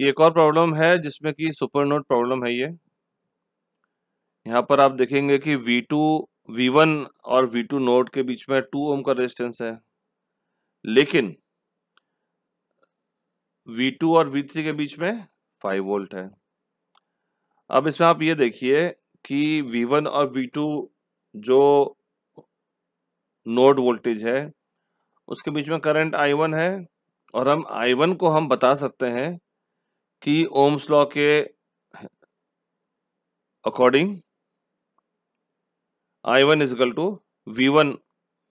ये एक और प्रॉब्लम है जिसमें कि सुपर नोट प्रॉब्लम है ये यहाँ पर आप देखेंगे कि V2 V1 और V2 नोड के बीच में 2 ओम का रेजिस्टेंस है लेकिन V2 और V3 के बीच में 5 वोल्ट है अब इसमें आप ये देखिए कि V1 और V2 जो नोड वोल्टेज है उसके बीच में करंट I1 है और हम I1 को हम बता सकते हैं कि ओम्स लॉ के according I one equal to V one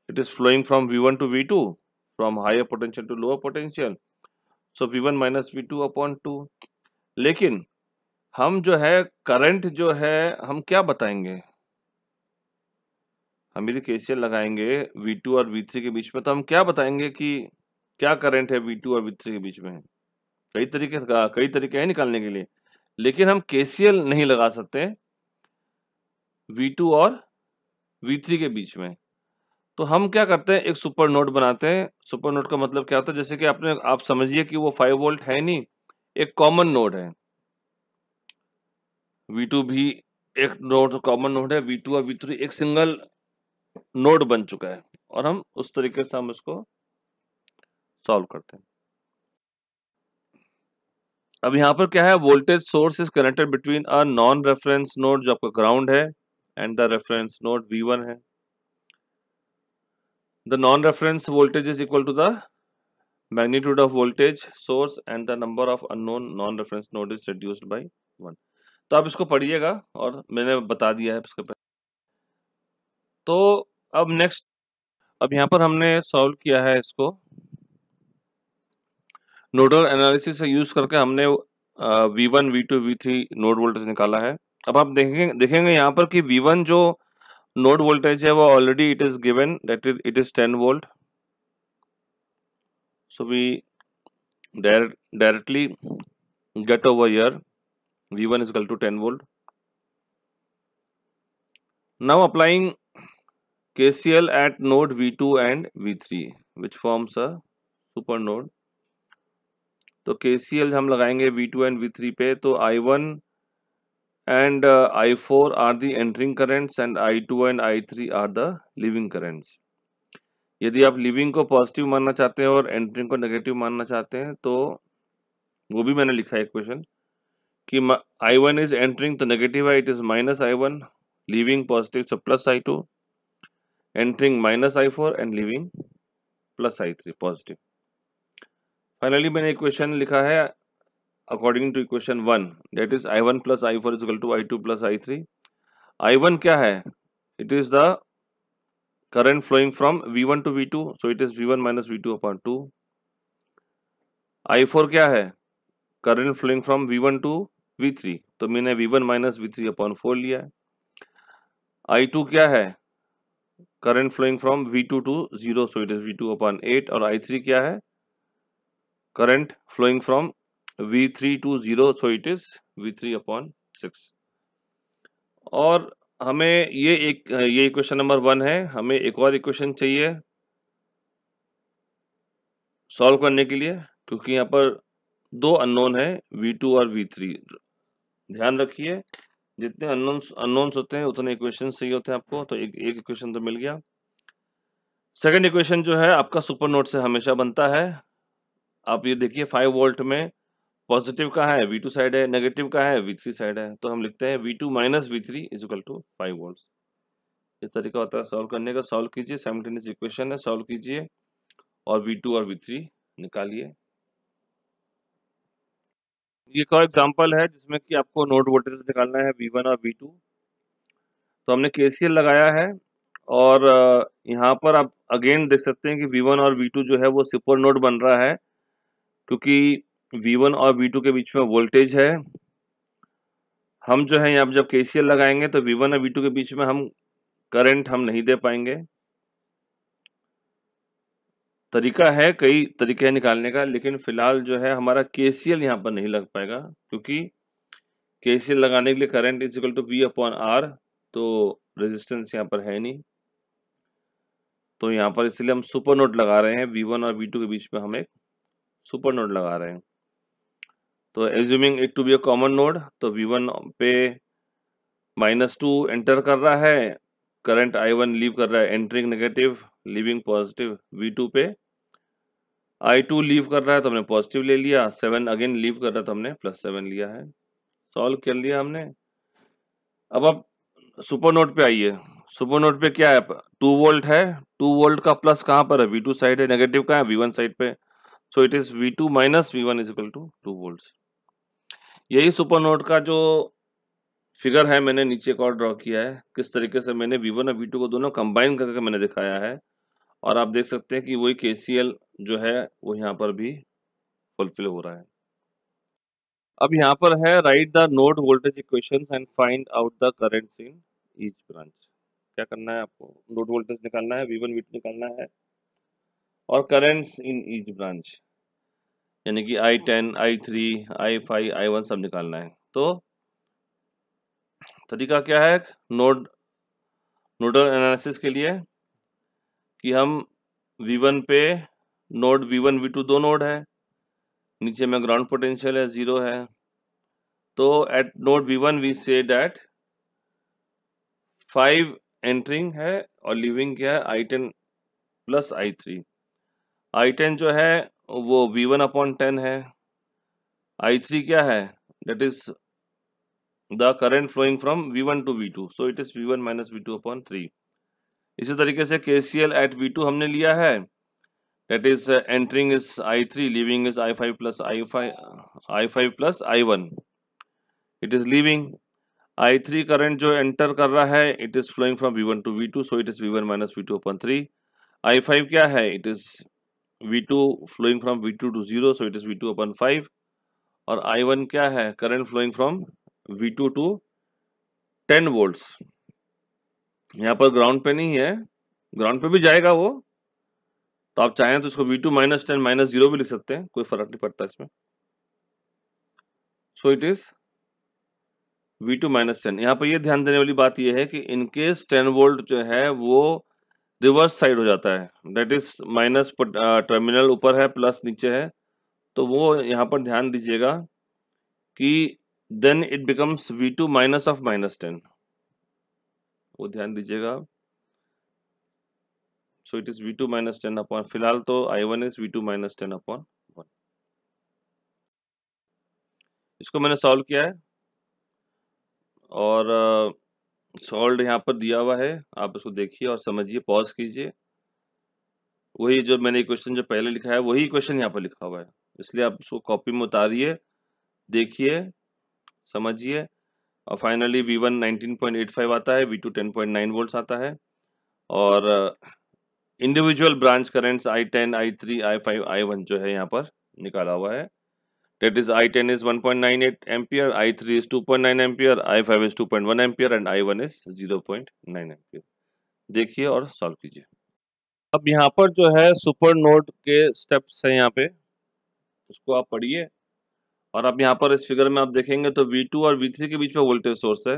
it is flowing from V one to V two from higher potential to lower potential so V one minus V two upon two लेकिन हम जो है current जो है हम क्या बताएंगे हम यदि केसीएल लगाएंगे वी टू और वी थ्री के बीच में तो हम क्या बताएंगे कि क्या करंट है वी टू और वी थ्री के बीच में कई तरीके कई तरीके हैं निकालने के लिए लेकिन हम केसीएल नहीं लगा सकते V2 और V3 के बीच में तो हम क्या करते हैं एक सुपर नोट बनाते हैं सुपर नोट का मतलब क्या होता है जैसे कि आपने आप समझिए कि वो 5 वोल्ट है नहीं एक कॉमन नोड है V2 भी एक नोड कॉमन नोड है V2 और V3 एक सिंगल नोड बन चुका है और हम उस तरीके से हम इसको सॉल्व करते हैं अब यहाँ पर क्या है voltage source is connected between a non reference node जो आपका ग्राउंड है and the reference node V one है the non reference voltage is equal to the magnitude of voltage source and the number of unknown non reference node is reduced by one तो आप इसको पढ़िएगा और मैंने बता दिया है इसके पहले तो अब नेक्स्ट अब यहाँ पर हमने सॉल्व किया है इसको नोडल एनालिसिस से यूज करके हमने V1, V2, V3 three node voltage निकाला है अब आप देखेंगे देखेंगे यहाँ पर कि V1 जो नोड वोल्टेज है वो already it is given that is it is ten volt so we directly get over here V one is equal to ten volt now applying K C KCL at node V2 and V3, which forms a super node. तो के हम लगाएंगे V two and V three पे तो I one four are i4 are currents and I two i2 I three are the leaving currents यदि आप living को positive मानना चाहते हैं और एंट्रिंग को नेगेटिव मानना चाहते हैं तो वो भी मैंने लिखा है क्वेश्चन कि आई वन इज एंट्रिंग तो नेगेटिव है it is minus I one leaving positive so plus I two entering minus I four and leaving plus I three positive finally मैंने इक्वेशन लिखा है according to equation one that is I one plus I four equal to I two plus I three I one क्या है it is the current flowing from V one to V two so it is V one minus V two upon two I four क्या है current flowing from V one to V three तो मैंने V one minus V three upon four लिया है I two क्या है current flowing from V two to zero so it is V two upon eight और I three क्या है current flowing from V3 to 0 so it is V3 upon 6 और हमें ये एक ये इक्वेशन नंबर वन है हमें एक और इक्वेशन चाहिए सॉल्व करने के लिए क्योंकि यहाँ पर दो अननोन है V2 और V3 ध्यान रखिए जितने अननोन अननोन्स होते हैं उतने इक्वेशन सही होते हैं आपको तो एक एक इक्वेशन तो मिल गया सेकंड इक्वेशन जो है आपका सुपर नोट से हमेशा बनता है आप ये देखिए फाइव वोल्ट में पॉजिटिव का है वी टू साइड है नेगेटिव का है वी थ्री साइड है तो हम लिखते हैं V two minus V three equal to five volt ये तरीका होता है सॉल्व करने का सॉल्व कीजिए साइमल्टेनियस इक्वेशन है सॉल्व कीजिए और वी टू और वी थ्री निकालिए ये एक और एग्जाम्पल है जिसमें कि आपको नोड वोल्टेज निकालना है वी वन और वी टू तो हमने के सी एल लगाया है और यहाँ पर आप अगेन देख सकते हैं कि वी वन और वी टू जो है वो सुपर नोड बन रहा है क्योंकि V1 और V2 के बीच में वोल्टेज है हम जो है यहाँ जब के लगाएंगे तो V1 और V2 के बीच में हम करंट हम नहीं दे पाएंगे तरीका है कई तरीके हैं निकालने का लेकिन फिलहाल जो है हमारा के सी यहाँ पर नहीं लग पाएगा क्योंकि के लगाने के लिए current is equal to V upon R तो रेजिस्टेंस यहाँ पर है नहीं तो यहाँ पर इसलिए हम सुपर नोट लगा रहे हैं वी वन और वी टू के बीच में हम एक सुपर नोड लगा रहे हैं तो assuming it to be a common node तो वी वन पे माइनस टू एंटर कर रहा है करंट आई वन लीव कर रहा है entering negative leaving positive V two पे आई टू लीव कर रहा है तो हमने पॉजिटिव ले लिया सेवन अगेन लीव कर रहा है तो हमने प्लस सेवन लिया है सॉल्व कर लिया हमने अब आप सुपर नोट पे आइए सुपर नोट पे क्या है टू वोल्ट है टू वोल्ट का प्लस कहाँ पर है वी टू साइड है नेगेटिव कहाँ है वी वन साइड पे so it is V two minus V one is equal to two volt यही सुपर नोड का जो फिगर है मैंने नीचे एक और ड्रॉ किया है किस तरीके से मैंने वी वन और वी टू को दोनों कंबाइन करके मैंने दिखाया है और आप देख सकते हैं कि वही के जो है वो यहाँ पर भी फुलफिल हो रहा है अब यहाँ पर है write the node voltage equation and find out the current in each branch क्या करना है आपको नोड वोल्टेज निकालना है वी वन वी टू निकालना है और करेंट्स इन ईच ब्रांच यानी कि I ten I three I five I one सब निकालना है तो तरीका क्या है नोड नोडल एनालिसिस के लिए कि हम V1 पे नोड V1 V2 दो नोड है नीचे में ग्राउंड पोटेंशियल है ज़ीरो है तो एट नोड V1 वी से डैट फाइव एंट्रिंग है और लिविंग क्या है I ten plus I three I ten जो है वो वी वन अपॉन टेन है आई थ्री क्या है that is the current flowing from V one to V two so it is V one minus V two upon three इसी तरीके से K C L at V two हमने लिया है that is entering is I three leaving is I five plus I five I five plus I one it is leaving I three current जो enter कर रहा है it is flowing from V one to V two so it is V one minus V two upon three I five क्या है it is V2 flowing from V2 to 0 so it is V2 upon 5 और I1 क्या है current flowing from V2 to 10 volts यहाँ पर ground पे नहीं है ground पे भी जाएगा वो तो आप चाहें तो इसको V2 two minus ten minus zero भी लिख सकते हैं कोई फर्क नहीं पड़ता इसमें so it is V2 two minus ten यहाँ पर ये ध्यान देने वाली बात ये है कि इनकेस टेन वोल्ट जो है वो रिवर्स साइड हो जाता है दैट इज माइनस टर्मिनल ऊपर है प्लस नीचे है तो वो यहाँ पर ध्यान दीजिएगा कि then it becomes V two minus of minus ten वो ध्यान दीजिएगा so it is V two minus ten upon फिलहाल तो I one is V two minus ten upon one इसको मैंने सॉल्व किया है और सॉल्ट यहाँ पर दिया हुआ है आप इसको देखिए और समझिए पॉज कीजिए वही जो मैंने क्वेश्चन जो पहले लिखा है वही क्वेश्चन यहाँ पर लिखा हुआ है इसलिए आप उसको कॉपी में उतारिए देखिए समझिए और finally V one nineteen point eight five आता है V two ten point nine volts आता है और individual branch currents I ten I three I five I one जो है यहाँ पर निकाला हुआ है that is I10 is 1.98 ampere, I3 is 2.9 ampere, I5 is 2.1 ampere and I1 is 0.9 ampere. देखिए और सॉल्व कीजिए अब यहाँ पर जो है सुपर नोड के स्टेप्स हैं यहाँ पे उसको आप पढ़िए और अब यहाँ पर इस फिगर में आप देखेंगे तो V2 और V3 के बीच में वोल्टेज सोर्स है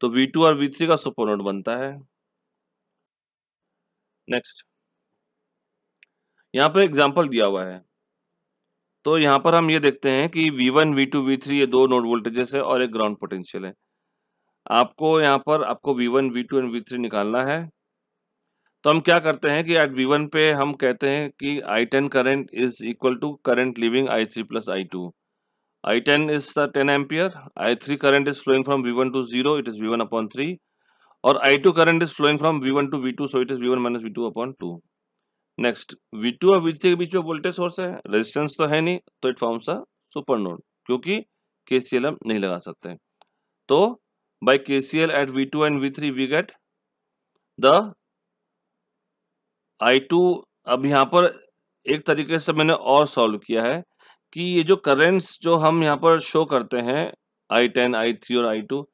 तो V2 और V3 का सुपर नोड बनता है नेक्स्ट यहाँ पर एग्जाम्पल दिया हुआ है तो यहाँ पर हम ये देखते हैं कि V1, V2, V3 ये दो नोड वोल्टेजेस है और एक ग्राउंड पोटेंशियल है आपको यहाँ पर आपको V1, V2 V two and we निकालना है तो हम क्या करते हैं कि एट V1 पे हम कहते हैं कि I10 ten current is equal to current leaving I3 three plus I two I ten is the ten ampere I three current is flowing from V one to zero it is V one upon three और I two current is flowing from V one to V two so it is V one minus V two upon two next V2 और V3 के बीच में voltage source है resistance तो है नहीं तो it forms a super node क्योंकि के हम नहीं लगा सकते तो by K C L at V two and V three we get the I two अब यहाँ पर एक तरीके से मैंने और सॉल्व किया है कि ये जो करेंट्स जो हम यहाँ पर शो करते हैं आई टेन आई थ्री और आई टू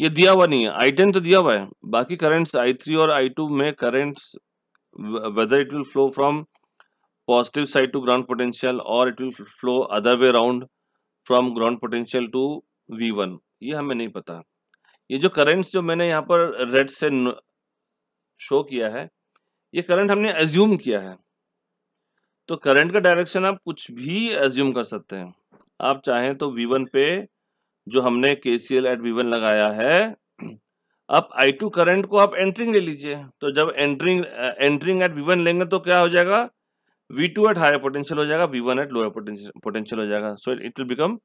ये दिया हुआ नहीं है आई टेन तो दिया हुआ है बाकी करेंट्स आई थ्री और आई टू में currents whether it will flow from positive side to ground potential or it will flow other way round from ground potential to V1 ये हमें नहीं पता ये जो करेंट्स जो मैंने यहाँ पर रेड से शो किया है ये करंट हमने एज्यूम किया है तो करंट का डायरेक्शन आप कुछ भी एज्यूम कर सकते हैं आप चाहें तो V1 पे जो हमने KCL C L at V लगाया है अब आई टू करंट को आप एंट्रिंग ले लीजिए तो जब entering entering at V one लेंगे तो क्या हो जाएगा V two at higher potential हो जाएगा V one at lower potential हो जाएगा so it will become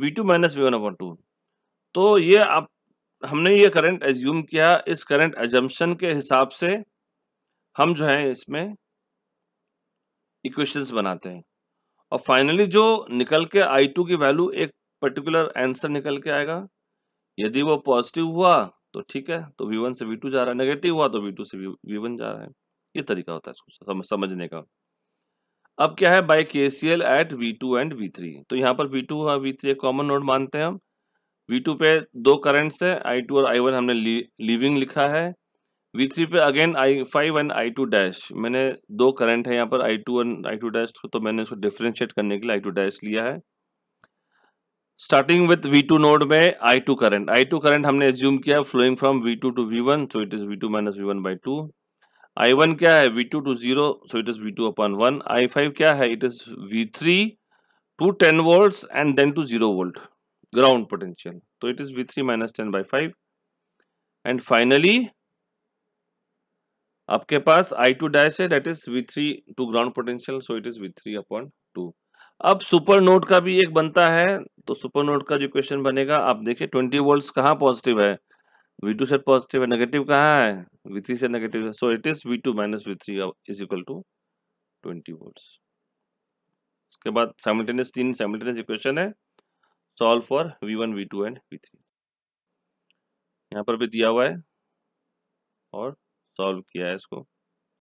V two minus V one two तो ये आप हमने ये करंट एज्यूम किया इस करंट एजम्पन के हिसाब से हम जो है इसमें इक्वेशंस बनाते हैं और फाइनली जो निकल के आई टू की वैल्यू एक पर्टिकुलर आंसर निकल के आएगा यदि वो पॉजिटिव हुआ तो ठीक है तो वी वन से वी टू जा रहा है नेगेटिव हुआ तो वी टू से वी वन जा रहा है ये तरीका होता है इसको समझने का अब क्या है by K C L at V two and V three तो यहाँ पर वी टू और वी थ्री कॉमन नोड मानते हैं हम वी टू पे दो करंट्स हैं आई टू और आई वन हमने लिविंग लिखा है वी थ्री पे again I five and I two dash मैंने दो करंट है यहाँ पर I two and I two dash तो मैंने उसको डिफ्रेंशिएट करने के लिए आई टू डैश लिया है starting with V two node में I two current I two current हमने एज्यूम किया flowing from V two to V one so it is V two minus V one by two I one क्या है V two to zero so it is V two upon one I five क्या है it is V three to ten volt and then to zero volt ground potential तो it is V three minus ten by five and finally आपके पास I two dash है that is V three to ground potential so it is V three upon two अब super node का भी एक बनता है तो सुपर नोट का जो क्वेश्चन बनेगा आप देखिए ट्वेंटी वोल्ट कहाँ पॉजिटिव है V2 से पॉजिटिव है नेगेटिव कहाँ है V3 से नेगेटिव है so it is V2 two minus V three is equal to twenty volt उसके बाद साइमल्टेनियस तीन साइमल्टेनियस इक्वेशन है solve for V1, V2 V two and V यहाँ पर भी दिया हुआ है और सॉल्व किया है इसको